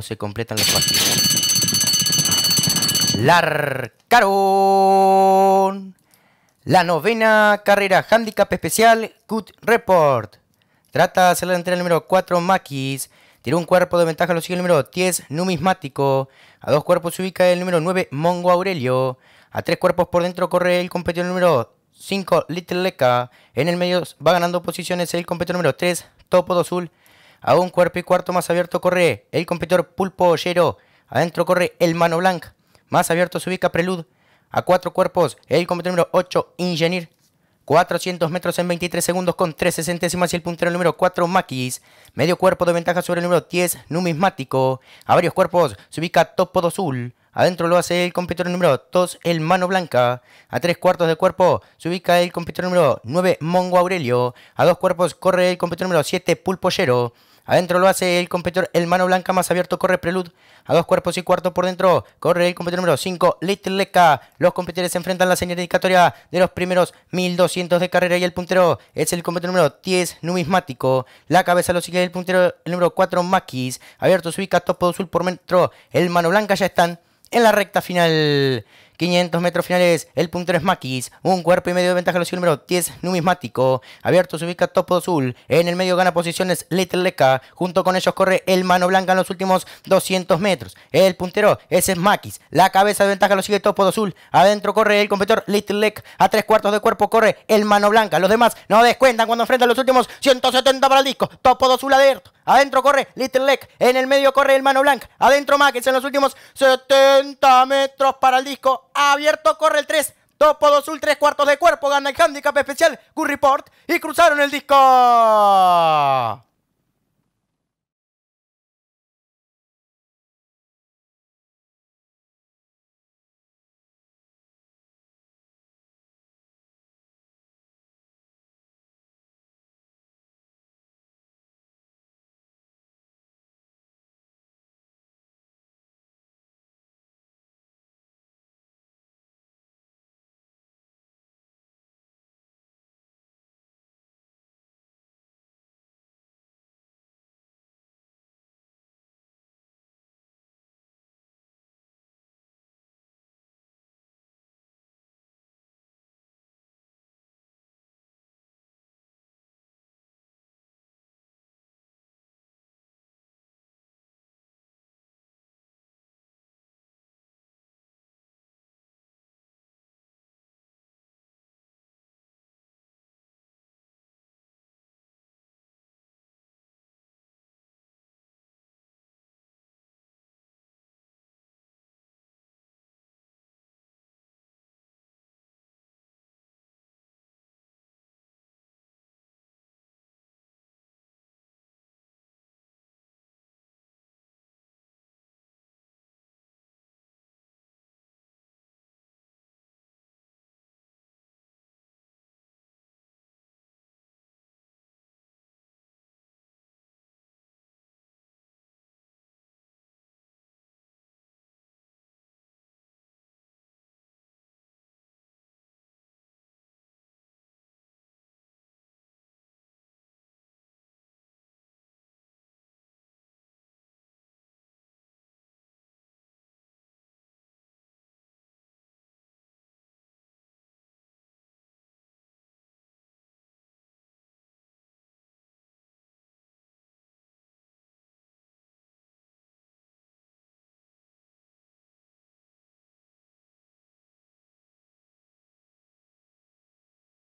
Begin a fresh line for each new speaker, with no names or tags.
Pues, se completan los partidos. Larcaron la novena carrera Handicap Especial Good Report. Trata de hacer la el número 4 Maquis. tiene un cuerpo de ventaja, lo sigue el número 10 Numismático. A dos cuerpos se ubica el número 9 Mongo Aurelio. A tres cuerpos por dentro corre el competidor número 5 Little Leca. En el medio va ganando posiciones el competidor número 3 Topo Azul a un cuerpo y cuarto más abierto corre el competidor Pulpo Ollero. Adentro corre el Mano Blanc. Más abierto se ubica Prelude. A cuatro cuerpos, el competidor número 8, Ingenier. 400 metros en 23 segundos con tres sesentésimas y el puntero número 4, Maquis. Medio cuerpo de ventaja sobre el número 10, Numismático. A varios cuerpos se ubica Topo Dozul. Adentro lo hace el competidor número 2, el Mano Blanca. A tres cuartos de cuerpo se ubica el competidor número 9, Mongo Aurelio. A dos cuerpos corre el competidor número 7, Pulpollero. Adentro lo hace el competidor El Mano Blanca más abierto, corre Prelud. A dos cuerpos y cuarto por dentro, corre el competidor número 5, Little Leca. Los competidores se enfrentan a la señal indicatoria de los primeros 1200 de carrera y el puntero es el competidor número 10, Numismático. La cabeza lo sigue el puntero el número 4, Maquis. Abierto se ubica topo azul por metro. El Mano Blanca ya están en la recta final 500 metros finales, el puntero es Maquis, un cuerpo y medio de ventaja sigue número 10, numismático. Abierto se ubica Topo Azul, en el medio gana posiciones Little Leca, junto con ellos corre el Mano Blanca en los últimos 200 metros. El puntero ese es Maquis, la cabeza de ventaja lo sigue Topo Azul, adentro corre el competidor Little Leca, a tres cuartos de cuerpo corre el Mano Blanca, los demás no descuentan cuando enfrentan los últimos 170 para el disco, Topo Azul abierto. Adentro corre Little Leck. En el medio corre el Mano Blanca. Adentro Maquis en los últimos 70 metros para el disco abierto, corre el 3. Topo azul, 3 cuartos de cuerpo, gana el handicap especial, Curryport. y cruzaron el disco.